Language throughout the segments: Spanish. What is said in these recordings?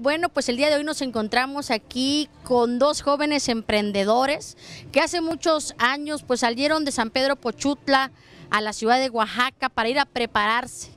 Bueno, pues el día de hoy nos encontramos aquí con dos jóvenes emprendedores que hace muchos años pues salieron de San Pedro Pochutla a la ciudad de Oaxaca para ir a prepararse,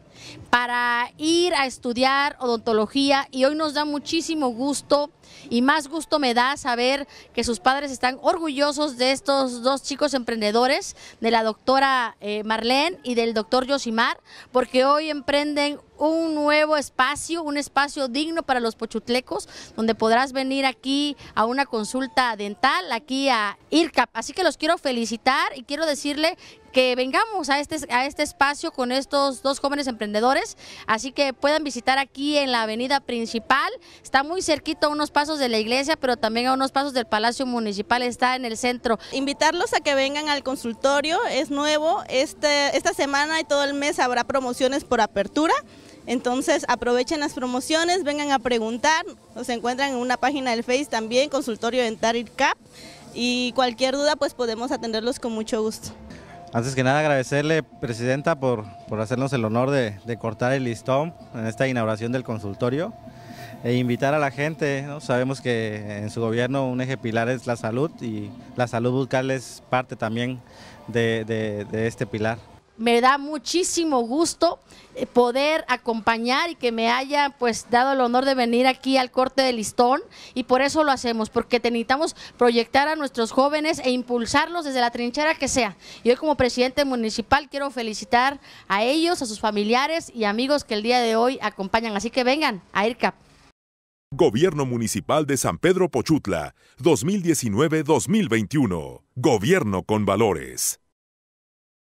para ir a estudiar odontología y hoy nos da muchísimo gusto y más gusto me da saber que sus padres están orgullosos de estos dos chicos emprendedores, de la doctora eh, Marlene y del doctor Yosimar, porque hoy emprenden un nuevo espacio, un espacio digno para los pochutlecos, donde podrás venir aquí a una consulta dental, aquí a IRCAP. Así que los quiero felicitar y quiero decirle que vengamos a este, a este espacio con estos dos jóvenes emprendedores, así que puedan visitar aquí en la avenida principal, está muy cerquito a unos pasos de la iglesia, pero también a unos pasos del Palacio Municipal, está en el centro. Invitarlos a que vengan al consultorio, es nuevo, este, esta semana y todo el mes habrá promociones por apertura. Entonces aprovechen las promociones, vengan a preguntar, nos encuentran en una página del Face también, consultorio dental CAP y cualquier duda pues podemos atenderlos con mucho gusto. Antes que nada agradecerle, Presidenta, por, hacernos el honor de, cortar el listón en esta inauguración del consultorio e invitar a la gente. Sabemos que en su gobierno un eje pilar es la salud y la salud bucal es parte también de este pilar me da muchísimo gusto eh, poder acompañar y que me haya pues dado el honor de venir aquí al corte de listón y por eso lo hacemos, porque necesitamos proyectar a nuestros jóvenes e impulsarlos desde la trinchera que sea. Y hoy como presidente municipal quiero felicitar a ellos, a sus familiares y amigos que el día de hoy acompañan, así que vengan a IRCAP. Gobierno Municipal de San Pedro Pochutla, 2019-2021. Gobierno con valores.